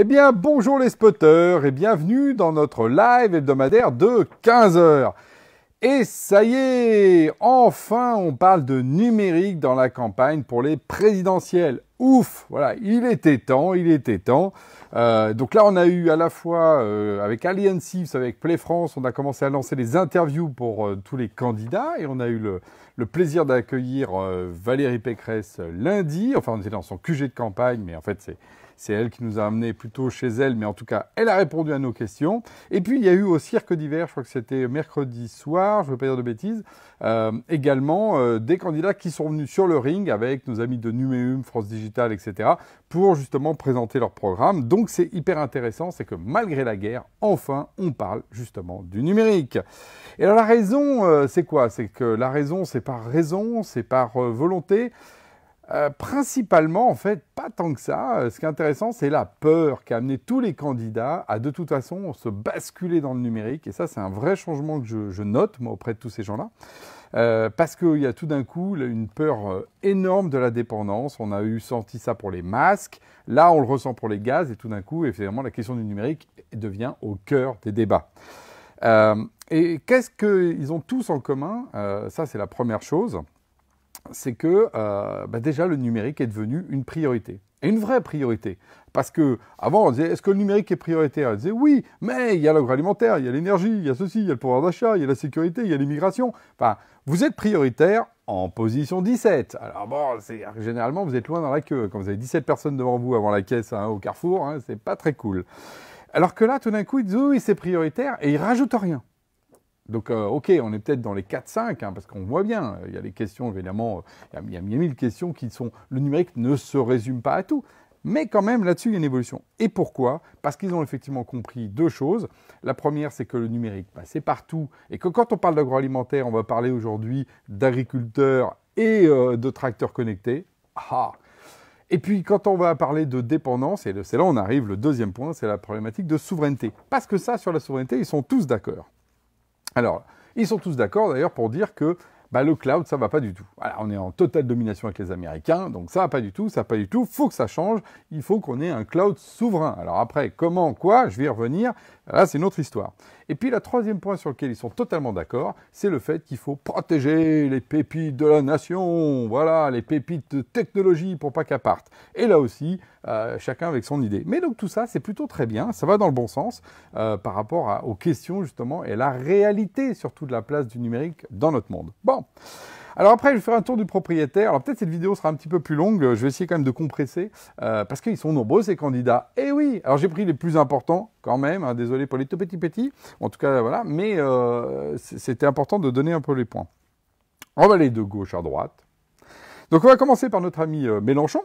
Eh bien, bonjour les spotters et bienvenue dans notre live hebdomadaire de 15h. Et ça y est, enfin on parle de numérique dans la campagne pour les présidentielles. Ouf, voilà, il était temps, il était temps. Euh, donc là on a eu à la fois euh, avec avec Alliance, avec Play France, on a commencé à lancer les interviews pour euh, tous les candidats et on a eu le, le plaisir d'accueillir Valérie Pécresse lundi. Enfin on était dans son QG de campagne, mais en fait c'est c'est elle qui nous a amené plutôt chez elle, mais en tout cas, elle a répondu à nos questions. Et puis, il y a eu au cirque d'hiver, je crois que c'était mercredi soir, je ne veux pas dire de bêtises, euh, également euh, des candidats qui sont venus sur le ring avec nos amis de Numéum, France Digital, etc., pour justement présenter leur programme. Donc, c'est hyper intéressant, c'est que malgré la guerre, enfin, on parle justement du numérique. Et alors, la raison, euh, c'est quoi C'est que la raison, c'est par raison, c'est par volonté. Euh, principalement, en fait, pas tant que ça. Euh, ce qui est intéressant, c'est la peur qui a amené tous les candidats à de toute façon se basculer dans le numérique. Et ça, c'est un vrai changement que je, note, moi, auprès de tous ces gens-là. Euh, parce qu'il y a tout d'un coup une peur énorme de la dépendance. On a eu senti ça pour les masques. Là, on le ressent pour les gaz. Et tout d'un coup, évidemment, la question du numérique devient au cœur des débats. et qu'est-ce qu'ils ont tous en commun Ça, c'est la première chose c'est que euh, bah, déjà le numérique est devenu une priorité. une vraie priorité. Parce que avant on disait est-ce que le numérique est prioritaire On disait oui, mais il y a l'agroalimentaire, il y a l'énergie, il y a ceci, il y a le pouvoir d'achat, il y a la sécurité, il y a l'immigration. Enfin, vous êtes prioritaire en position 17. Alors bon, c'est généralement vous êtes loin dans la queue. Quand vous avez 17 personnes devant vous avant la caisse hein, au carrefour, hein, c'est pas très cool. Alors que là, tout d'un coup, ils disent oui, c'est prioritaire et ils rajoutent rien. Donc, euh, ok, on est peut-être dans les 4-5, hein, parce qu'on voit bien, il y a des questions, évidemment, il y, a, mille questions qui sont... Le numérique ne se résume pas à tout. Mais quand même, là-dessus, il y a une évolution. Et pourquoi Parce qu'ils ont effectivement compris deux choses. La première, c'est que le numérique, bah, c'est partout. Et que quand on parle d'agroalimentaire, on va parler aujourd'hui d'agriculteurs et euh, de tracteurs connectés. Ah et puis quand on va parler de dépendance, et c'est là on arrive, le deuxième point, c'est la problématique de souveraineté. Parce que ça, sur la souveraineté, ils sont tous d'accord. Alors, ils sont tous d'accord d'ailleurs pour dire que bah, le cloud, ça va pas du tout. on est en totale domination avec les Américains, donc ça va pas du tout, ça va pas du tout. Faut que ça change. Il faut qu'on ait un cloud souverain. Alors après, comment, quoi, je vais y revenir. Là, c'est une autre histoire. Et puis, le troisième point sur lequel ils sont totalement d'accord, c'est le fait qu'il faut protéger les pépites de la nation. Voilà, les pépites de technologie pour pas qu'elles partent. Et là aussi, euh, chacun avec son idée. Mais donc tout ça, c'est plutôt très bien. Ça va dans le bon sens euh, par rapport aux questions justement et la réalité surtout de la place du numérique dans notre monde. Bon alors après, je vais faire un tour du propriétaire. Alors peut-être cette vidéo sera un petit peu plus longue. Je vais essayer quand même de compresser euh, parce qu'ils sont nombreux ces candidats. Et eh oui, alors j'ai pris les plus importants quand même. Hein. désolé pour les tout petits petits. En tout cas, voilà. Mais euh, c'était important de donner un peu les points. On va aller de gauche à droite. Donc on va commencer par notre ami euh, Mélenchon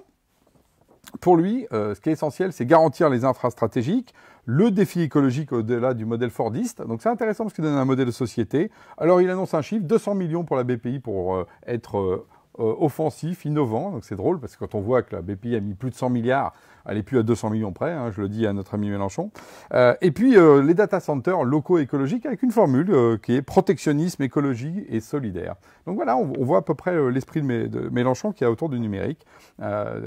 pour lui, euh, ce qui est essentiel, c'est garantir les infrastratégiques, le défi écologique au-delà du modèle Fordiste. Donc c'est intéressant parce qu'il donne un modèle de société. Alors il annonce un chiffre, 200 millions pour la BPI pour euh, être euh, offensif, innovant. Donc c'est drôle parce que quand on voit que la BPI a mis plus de 100 milliards elle n'est plus à 200 millions près, hein, je le dis à notre ami Mélenchon. Euh, et puis euh, les data centers locaux écologiques avec une formule euh, qui est protectionnisme, écologie et solidaire. Donc voilà, on, voit à peu près l'esprit de, de, Mélenchon qui a autour du numérique,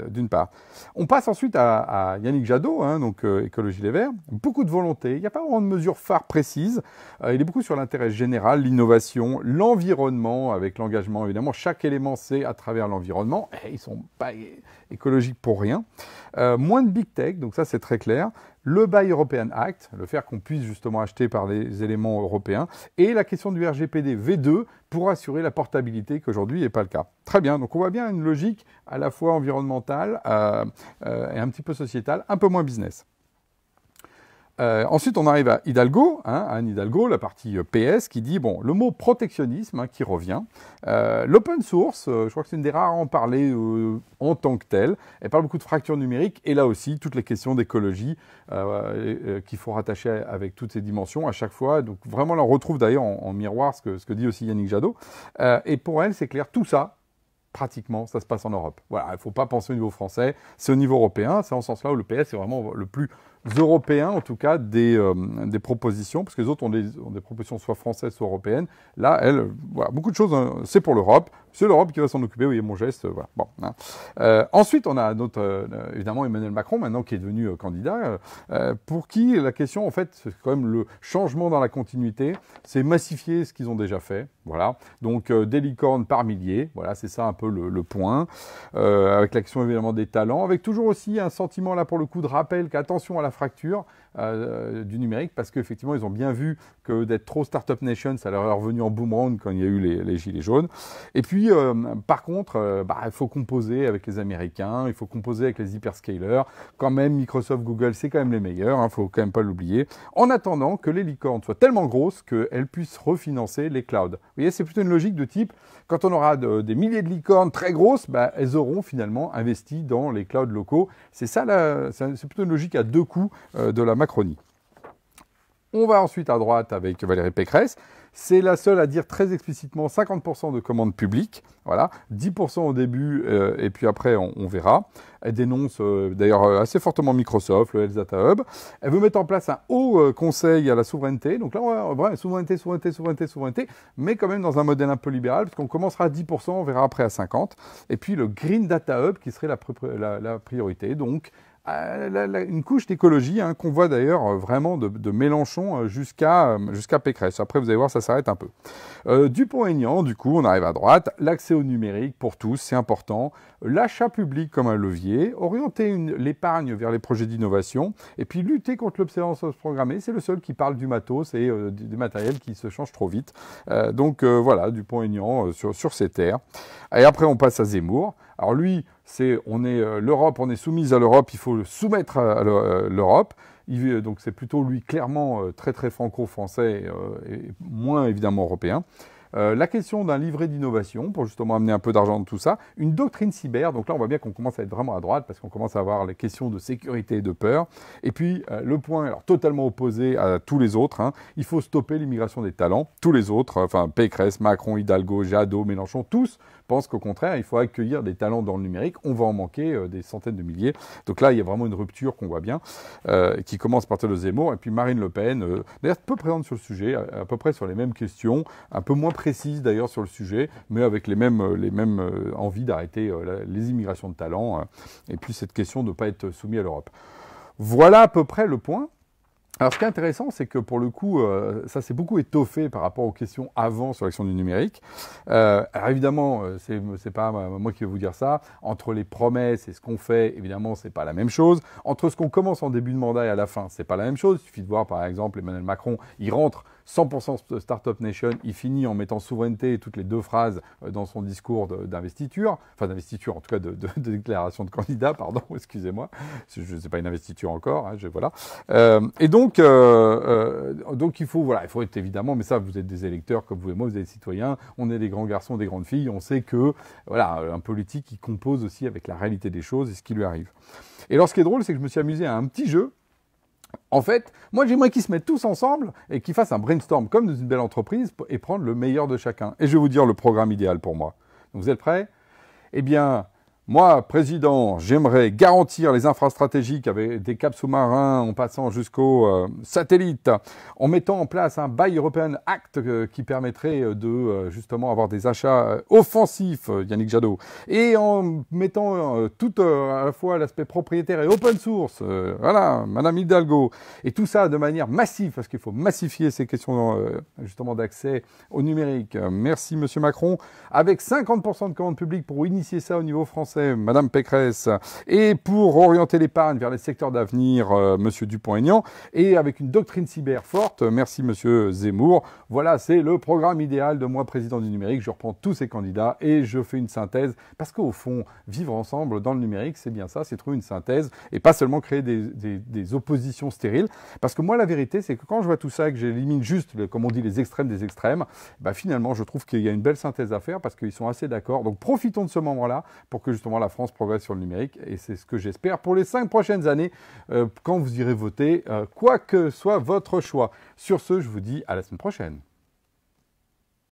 d'une part. On passe ensuite à, Yannick Jadot, hein, donc Écologie Les Verts. Beaucoup de volonté, il n'y a pas vraiment de mesures phares précises. il est beaucoup sur l'intérêt général, l'innovation, l'environnement, avec l'engagement évidemment. Chaque élément c'est à travers l'environnement. Eh, ils ne sont pas écologiques pour rien moins de big tech, donc ça c'est très clair, le Buy European Act, le faire qu'on puisse justement acheter par les éléments européens, et la question du RGPD V2 pour assurer la portabilité qu'aujourd'hui n'est pas le cas. Très bien, donc on voit bien une logique à la fois environnementale euh, euh, et un petit peu sociétale, un peu moins business. Euh, ensuite, on arrive à Hidalgo, hein, Anne Hidalgo, la partie euh, PS, qui dit bon, le mot protectionnisme hein, qui revient. Euh, l'open source, je crois que c'est une des rares à en parler en tant que telle. Elle parle beaucoup de fractures numériques, et là aussi, toutes les questions d'écologie qu'il faut rattacher avec toutes ces dimensions à chaque fois. Donc, vraiment, là, on retrouve d'ailleurs en, miroir ce que, ce que dit aussi Yannick Jadot. et pour elle, c'est clair, tout ça, pratiquement, ça se passe en Europe. Voilà, il ne faut pas penser au niveau français, c'est au niveau européen, c'est en ce sens-là où le PS est vraiment le plus européens, en tout cas, des, euh, des propositions, parce que les autres ont des, ont des, propositions soit françaises, soit européennes. Là, elle, voilà, beaucoup de choses, hein. c'est pour l'Europe. C'est l'Europe qui va s'en occuper, oui, mon geste, euh, voilà. Bon, hein. euh, ensuite, on a notre, évidemment Emmanuel Macron, maintenant qui est devenu candidat, pour qui la question, en fait, c'est quand même le changement dans la continuité, c'est massifier ce qu'ils ont déjà fait. Voilà, donc euh, des licornes par milliers, voilà, c'est ça un peu le, point, euh, avec l'action évidemment des talents, avec toujours aussi un sentiment là pour le coup de rappel qu'attention à la fracture, euh, euh, du numérique parce qu'effectivement, ils ont bien vu que d'être trop Startup Nation, ça leur est revenu en boomerang quand il y a eu les, gilets jaunes. Et puis, euh, par contre, bah, il faut composer avec les Américains, il faut composer avec les hyperscalers. Quand même, Microsoft, Google, c'est quand même les meilleurs, il hein, ne faut quand même pas l'oublier. En attendant que les licornes soient tellement grosses qu'elles puissent refinancer les clouds. Vous voyez, c'est plutôt une logique de type, quand on aura des milliers de licornes très grosses, bah, elles auront finalement investi dans les clouds locaux. C'est ça, c'est plutôt une logique à deux coups de la Macronie. On va ensuite à droite avec Valérie Pécresse. C'est la seule à dire très explicitement 50% de commandes publiques. Voilà, 10% au début euh, et puis après on, verra. Elle dénonce euh, d'ailleurs euh, assez fortement Microsoft, le Data Hub. Elle veut mettre en place un haut conseil à la souveraineté. Donc là, on va souveraineté, souveraineté, souveraineté, souveraineté, mais quand même dans un modèle un peu libéral, parce qu'on commencera à 10%, on verra après à 50%. Et puis le Green Data Hub qui serait la priorité. Donc ah, une couche d'écologie hein, qu'on voit d'ailleurs euh, vraiment de, Mélenchon euh, jusqu'à euh, jusqu'à Pécresse. Après, vous allez voir, ça s'arrête un peu. Euh, Dupont-Aignan, du coup, on arrive à droite. L'accès au numérique pour tous, c'est important. L'achat public comme un levier. Orienter l'épargne vers les projets d'innovation. Et puis lutter contre l'obsolescence programmée. C'est le seul qui parle du matos et du, matériel qui se change trop vite. donc voilà, Dupont-Aignan sur, sur ces terres. Et après, on passe à Zemmour. Alors lui, c'est on est euh, l'Europe, on est soumise à l'Europe, il faut le soumettre à, euh, l'Europe. Euh, donc c'est plutôt lui clairement très très franco-français et moins évidemment européen. la question d'un livret d'innovation pour justement amener un peu d'argent de tout ça, une doctrine cyber, donc là on voit bien qu'on commence à être vraiment à droite parce qu'on commence à avoir les questions de sécurité et de peur, et puis le point totalement opposé à tous les autres, hein. il faut stopper l'immigration des talents, tous les autres, enfin Pécresse, Macron, Hidalgo, Jadot, Mélenchon, tous pense qu'au contraire, il faut accueillir des talents dans le numérique. On va en manquer euh, des centaines de milliers. Donc là, il y a vraiment une rupture qu'on voit bien, euh, qui commence par Zemmour. Et puis Marine Le Pen, euh, d'ailleurs, peu présente sur le sujet, à, peu près sur les mêmes questions, un peu moins précise d'ailleurs sur le sujet, mais avec les mêmes, les mêmes envies d'arrêter les immigrations de talents. et puis cette question de ne pas être soumis à l'Europe. Voilà à peu près le point. Alors, ce qui est intéressant, c'est que pour le coup, euh, ça s'est beaucoup étoffé par rapport aux questions avant sur l'action du numérique. Euh, alors évidemment, euh, c'est pas moi qui vais vous dire ça. Entre les promesses et ce qu'on fait, évidemment, c'est pas la même chose. Entre ce qu'on commence en début de mandat et à la fin, c'est pas la même chose. Il suffit de voir, par exemple, Emmanuel Macron, il rentre 100% Startup Nation, il finit en mettant souveraineté toutes les deux phrases dans son discours d'investiture, enfin d'investiture en tout cas de, déclaration de candidat, pardon, excusez-moi, je ne sais pas une investiture encore, hein, voilà. et donc donc, euh, euh, donc il faut, voilà, il faut être évidemment, mais ça, vous êtes des électeurs comme vous et moi, vous êtes des citoyens, on est des grands garçons, des grandes filles, on sait que, voilà, un politique, il compose aussi avec la réalité des choses et ce qui lui arrive. Et alors, ce qui est drôle, c'est que je me suis amusé à un petit jeu. En fait, moi j'aimerais qu'ils se mettent tous ensemble et qu'ils fassent un brainstorm comme dans une belle entreprise et prendre le meilleur de chacun. Et je vais vous dire le programme idéal pour moi. Donc, vous êtes prêts Eh bien, moi, président, j'aimerais garantir les infrastratégiques avec des caps sous-marins en passant jusqu'aux euh, satellites, en mettant en place un Buy European Act euh, qui permettrait euh, de justement avoir des achats offensifs, Yannick Jadot, et en mettant tout à la fois l'aspect propriétaire et open source, voilà, Madame Hidalgo, et tout ça de manière massive, parce qu'il faut massifier ces questions justement d'accès au numérique. Merci Monsieur Macron, avec 50% de commandes publiques pour initier ça au niveau français Madame Pécresse. Et pour orienter l'épargne vers les secteurs d'avenir, euh, Monsieur Dupont-Aignan, et avec une doctrine cyber forte, merci Monsieur Zemmour. Voilà, c'est le programme idéal de moi, président du numérique. Je reprends tous ces candidats et je fais une synthèse parce qu'au fond, vivre ensemble dans le numérique, c'est bien ça, c'est trouver une synthèse et pas seulement créer des, oppositions stériles. Parce que moi, la vérité, c'est que quand je vois tout ça et que j'élimine juste, comme on dit, les extrêmes des extrêmes, bah finalement, je trouve qu'il y a une belle synthèse à faire parce qu'ils sont assez d'accord. Donc profitons de ce moment-là pour que justement la France progresse sur le numérique. Et c'est ce que j'espère pour les cinq prochaines années euh, quand vous irez voter, euh, quoi que soit votre choix. Sur ce, je vous dis à la semaine prochaine.